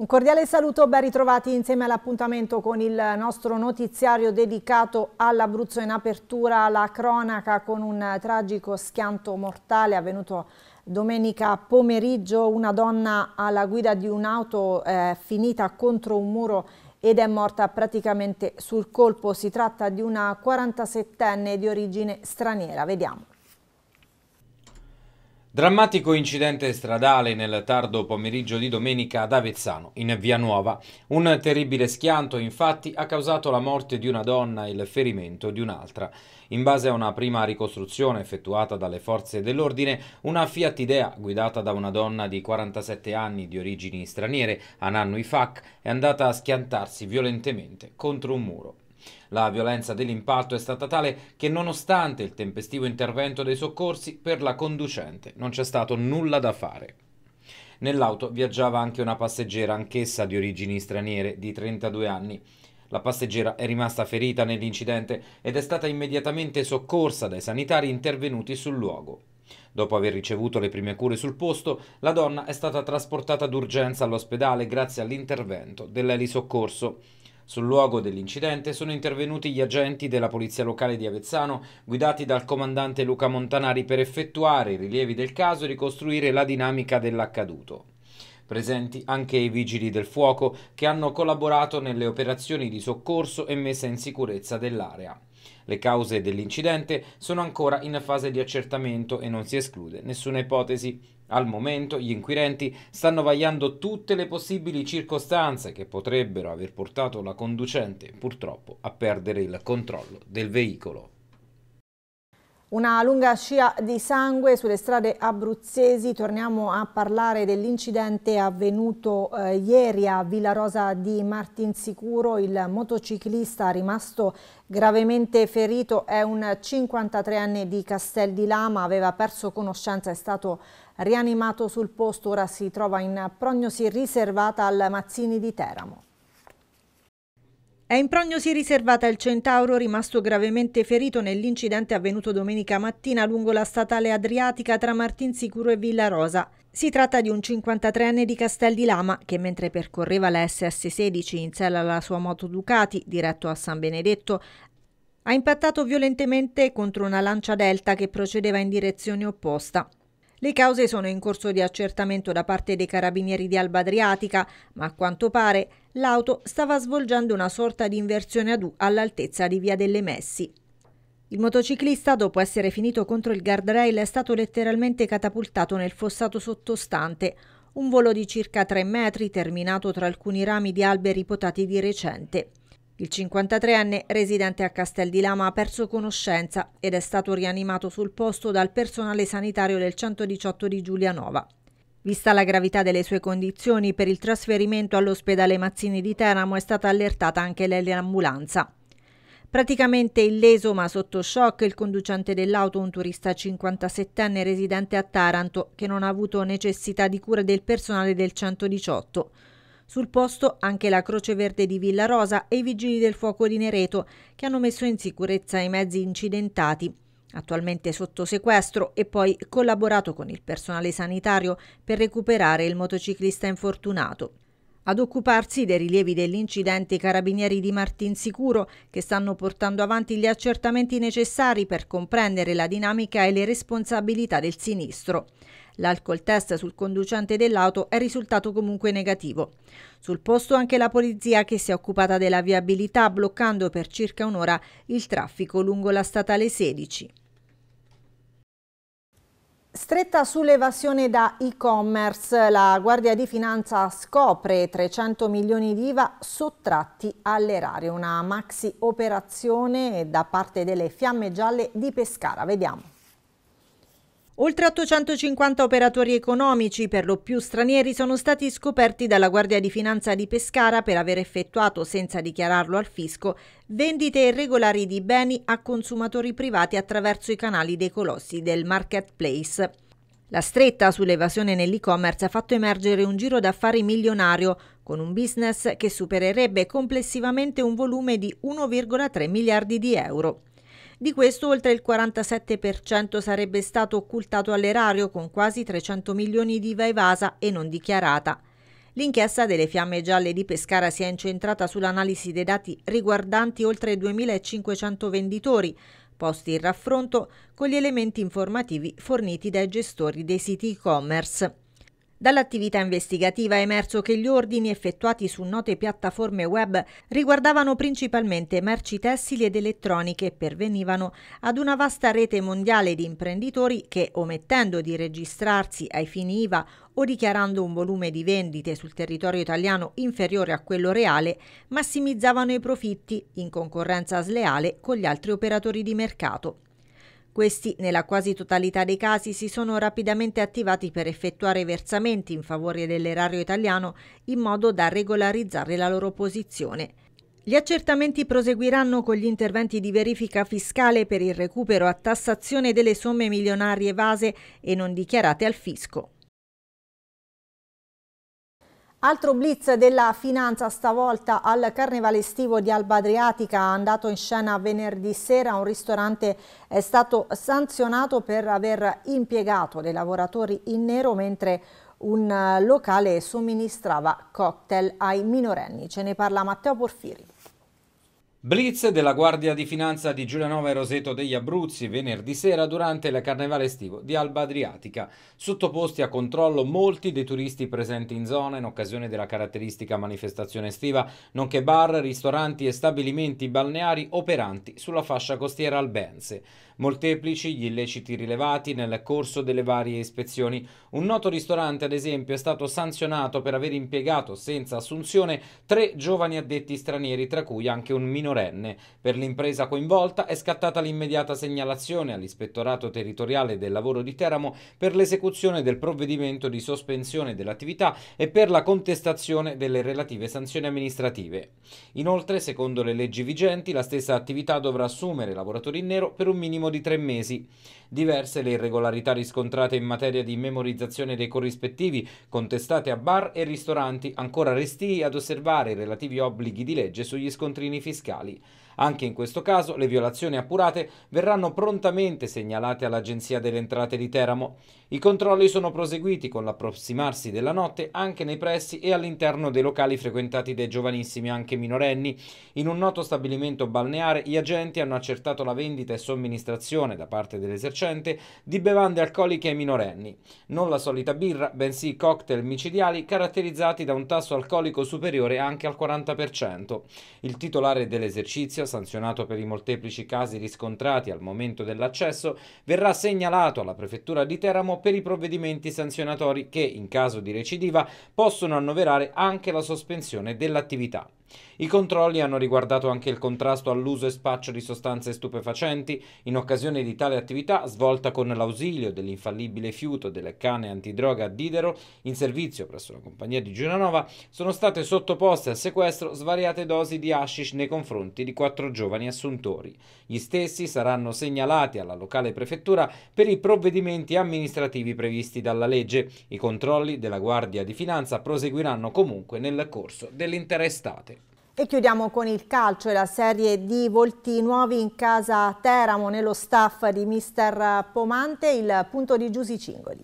Un cordiale saluto, ben ritrovati insieme all'appuntamento con il nostro notiziario dedicato all'Abruzzo in apertura alla cronaca con un tragico schianto mortale avvenuto domenica pomeriggio. Una donna alla guida di un'auto eh, finita contro un muro ed è morta praticamente sul colpo. Si tratta di una 47enne di origine straniera. Vediamo. Drammatico incidente stradale nel tardo pomeriggio di domenica ad Avezzano, in Via Nuova. Un terribile schianto, infatti, ha causato la morte di una donna e il ferimento di un'altra. In base a una prima ricostruzione effettuata dalle forze dell'ordine, una Fiat Idea, guidata da una donna di 47 anni di origini straniere, Anannu Ifak, è andata a schiantarsi violentemente contro un muro. La violenza dell'impatto è stata tale che nonostante il tempestivo intervento dei soccorsi, per la conducente non c'è stato nulla da fare. Nell'auto viaggiava anche una passeggera, anch'essa di origini straniere, di 32 anni. La passeggera è rimasta ferita nell'incidente ed è stata immediatamente soccorsa dai sanitari intervenuti sul luogo. Dopo aver ricevuto le prime cure sul posto, la donna è stata trasportata d'urgenza all'ospedale grazie all'intervento dell'elisoccorso. Sul luogo dell'incidente sono intervenuti gli agenti della Polizia Locale di Avezzano, guidati dal comandante Luca Montanari, per effettuare i rilievi del caso e ricostruire la dinamica dell'accaduto presenti anche i vigili del fuoco che hanno collaborato nelle operazioni di soccorso e messa in sicurezza dell'area. Le cause dell'incidente sono ancora in fase di accertamento e non si esclude nessuna ipotesi. Al momento gli inquirenti stanno vagliando tutte le possibili circostanze che potrebbero aver portato la conducente purtroppo a perdere il controllo del veicolo. Una lunga scia di sangue sulle strade abruzzesi, torniamo a parlare dell'incidente avvenuto eh, ieri a Villa Rosa di Martinsicuro, il motociclista rimasto gravemente ferito è un 53enne di Castel di Lama, aveva perso conoscenza, è stato rianimato sul posto, ora si trova in prognosi riservata al Mazzini di Teramo. È in prognosi riservata il centauro rimasto gravemente ferito nell'incidente avvenuto domenica mattina lungo la statale adriatica tra Martinsicuro e Villa Rosa. Si tratta di un 53enne di Castel di Lama che mentre percorreva la SS16 in sella alla sua moto Ducati diretto a San Benedetto ha impattato violentemente contro una lancia delta che procedeva in direzione opposta. Le cause sono in corso di accertamento da parte dei carabinieri di Alba Adriatica, ma a quanto pare l'auto stava svolgendo una sorta di inversione ad U all'altezza di Via delle Messi. Il motociclista, dopo essere finito contro il guardrail, è stato letteralmente catapultato nel fossato sottostante, un volo di circa 3 metri terminato tra alcuni rami di alberi potati di recente. Il 53enne residente a Castel di Lama ha perso conoscenza ed è stato rianimato sul posto dal personale sanitario del 118 di Giulianova. Vista la gravità delle sue condizioni, per il trasferimento all'ospedale Mazzini di Teramo è stata allertata anche l'ambulanza. Praticamente illeso ma sotto shock il conducente dell'auto, un turista 57enne residente a Taranto, che non ha avuto necessità di cura del personale del 118. Sul posto anche la Croce Verde di Villa Rosa e i Vigili del Fuoco di Nereto, che hanno messo in sicurezza i mezzi incidentati attualmente sotto sequestro e poi collaborato con il personale sanitario per recuperare il motociclista infortunato. Ad occuparsi dei rilievi dell'incidente i carabinieri di Martinsicuro che stanno portando avanti gli accertamenti necessari per comprendere la dinamica e le responsabilità del sinistro. L'alcol test sul conducente dell'auto è risultato comunque negativo. Sul posto anche la polizia che si è occupata della viabilità bloccando per circa un'ora il traffico lungo la statale 16. Stretta sull'evasione da e-commerce, la Guardia di Finanza scopre 300 milioni di IVA sottratti all'erario, una maxi operazione da parte delle Fiamme Gialle di Pescara. Vediamo. Oltre 850 operatori economici, per lo più stranieri, sono stati scoperti dalla Guardia di Finanza di Pescara per aver effettuato, senza dichiararlo al fisco, vendite irregolari di beni a consumatori privati attraverso i canali dei colossi del marketplace. La stretta sull'evasione nell'e-commerce ha fatto emergere un giro d'affari milionario, con un business che supererebbe complessivamente un volume di 1,3 miliardi di euro. Di questo oltre il 47% sarebbe stato occultato all'erario con quasi 300 milioni di IVA evasa e non dichiarata. L'inchiesta delle fiamme gialle di Pescara si è incentrata sull'analisi dei dati riguardanti oltre 2.500 venditori, posti in raffronto con gli elementi informativi forniti dai gestori dei siti e-commerce. Dall'attività investigativa è emerso che gli ordini effettuati su note piattaforme web riguardavano principalmente merci tessili ed elettroniche e pervenivano ad una vasta rete mondiale di imprenditori che, omettendo di registrarsi ai fini IVA o dichiarando un volume di vendite sul territorio italiano inferiore a quello reale, massimizzavano i profitti in concorrenza sleale con gli altri operatori di mercato. Questi, nella quasi totalità dei casi, si sono rapidamente attivati per effettuare versamenti in favore dell'erario italiano in modo da regolarizzare la loro posizione. Gli accertamenti proseguiranno con gli interventi di verifica fiscale per il recupero a tassazione delle somme milionarie evase e non dichiarate al fisco. Altro blitz della finanza stavolta al carnevale estivo di Alba Adriatica andato in scena venerdì sera. Un ristorante è stato sanzionato per aver impiegato dei lavoratori in nero mentre un eh, locale somministrava cocktail ai minorenni. Ce ne parla Matteo Porfiri. Blitz della Guardia di Finanza di Giulianova e Roseto degli Abruzzi venerdì sera durante il carnevale estivo di Alba Adriatica, sottoposti a controllo molti dei turisti presenti in zona in occasione della caratteristica manifestazione estiva, nonché bar, ristoranti e stabilimenti balneari operanti sulla fascia costiera albense. Molteplici gli illeciti rilevati nel corso delle varie ispezioni. Un noto ristorante, ad esempio, è stato sanzionato per aver impiegato senza assunzione tre giovani addetti stranieri, tra cui anche un minorenne. Per l'impresa coinvolta è scattata l'immediata segnalazione all'Ispettorato Territoriale del Lavoro di Teramo per l'esecuzione del provvedimento di sospensione dell'attività e per la contestazione delle relative sanzioni amministrative. Inoltre, secondo le leggi vigenti, la stessa attività dovrà assumere lavoratori in nero per un minimo di tre mesi. Diverse le irregolarità riscontrate in materia di memorizzazione dei corrispettivi, contestate a bar e ristoranti, ancora restii ad osservare i relativi obblighi di legge sugli scontrini fiscali. Anche in questo caso le violazioni appurate verranno prontamente segnalate all'Agenzia delle Entrate di Teramo. I controlli sono proseguiti con l'approssimarsi della notte anche nei pressi e all'interno dei locali frequentati dai giovanissimi anche minorenni. In un noto stabilimento balneare gli agenti hanno accertato la vendita e somministrazione da parte dell'esercente di bevande alcoliche ai minorenni. Non la solita birra, bensì cocktail micidiali caratterizzati da un tasso alcolico superiore anche al 40%. Il titolare dell'esercizio Servizio, sanzionato per i molteplici casi riscontrati al momento dell'accesso, verrà segnalato alla Prefettura di Teramo per i provvedimenti sanzionatori che, in caso di recidiva, possono annoverare anche la sospensione dell'attività. I controlli hanno riguardato anche il contrasto all'uso e spaccio di sostanze stupefacenti in occasione di tale attività svolta con l'ausilio dell'infallibile fiuto delle cane antidroga Didero in servizio presso la compagnia di Giunanova, sono state sottoposte a sequestro svariate dosi di hashish nei confronti di quattro giovani assuntori. Gli stessi saranno segnalati alla locale prefettura per i provvedimenti amministrativi previsti dalla legge. I controlli della Guardia di Finanza proseguiranno comunque nel corso dell'intera estate. E chiudiamo con il calcio e la serie di volti nuovi in casa Teramo nello staff di mister Pomante, il punto di Giusi Cingoli.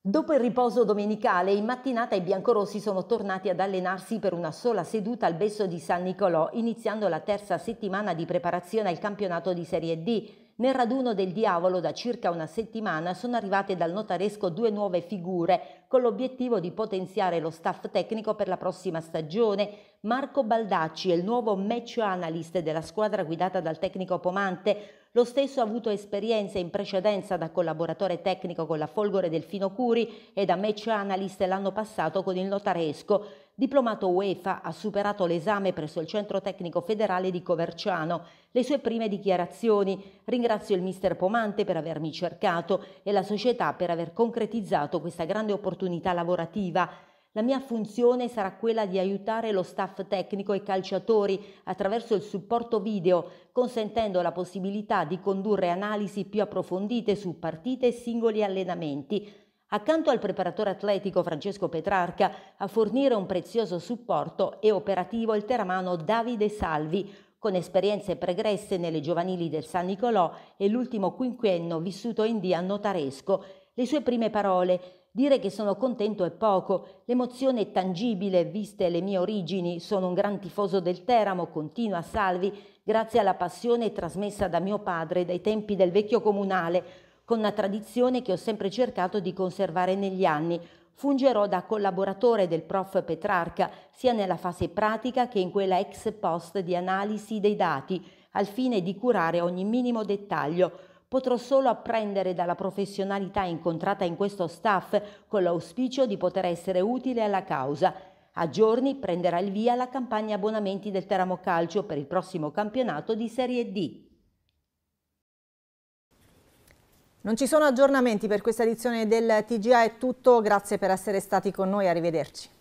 Dopo il riposo domenicale, in mattinata i biancorossi sono tornati ad allenarsi per una sola seduta al Besso di San Nicolò, iniziando la terza settimana di preparazione al campionato di Serie D. Nel raduno del diavolo da circa una settimana sono arrivate dal notaresco due nuove figure con l'obiettivo di potenziare lo staff tecnico per la prossima stagione. Marco Baldacci è il nuovo match analyst della squadra guidata dal tecnico Pomante. Lo stesso ha avuto esperienza in precedenza da collaboratore tecnico con la Folgore Delfino Curi e da match analyst l'anno passato con il notaresco. Diplomato UEFA, ha superato l'esame presso il Centro Tecnico Federale di Coverciano. Le sue prime dichiarazioni. Ringrazio il mister Pomante per avermi cercato e la società per aver concretizzato questa grande opportunità lavorativa. La mia funzione sarà quella di aiutare lo staff tecnico e calciatori attraverso il supporto video, consentendo la possibilità di condurre analisi più approfondite su partite e singoli allenamenti accanto al preparatore atletico Francesco Petrarca, a fornire un prezioso supporto è operativo il teramano Davide Salvi, con esperienze pregresse nelle giovanili del San Nicolò e l'ultimo quinquennio vissuto in via Notaresco. Le sue prime parole, dire che sono contento è poco, l'emozione è tangibile viste le mie origini, sono un gran tifoso del Teramo, continua Salvi, grazie alla passione trasmessa da mio padre dai tempi del vecchio comunale, con una tradizione che ho sempre cercato di conservare negli anni. Fungerò da collaboratore del prof Petrarca sia nella fase pratica che in quella ex post di analisi dei dati, al fine di curare ogni minimo dettaglio. Potrò solo apprendere dalla professionalità incontrata in questo staff con l'auspicio di poter essere utile alla causa. A giorni prenderà il via la campagna abbonamenti del Teramo Calcio per il prossimo campionato di Serie D. Non ci sono aggiornamenti per questa edizione del TGA, è tutto, grazie per essere stati con noi, arrivederci.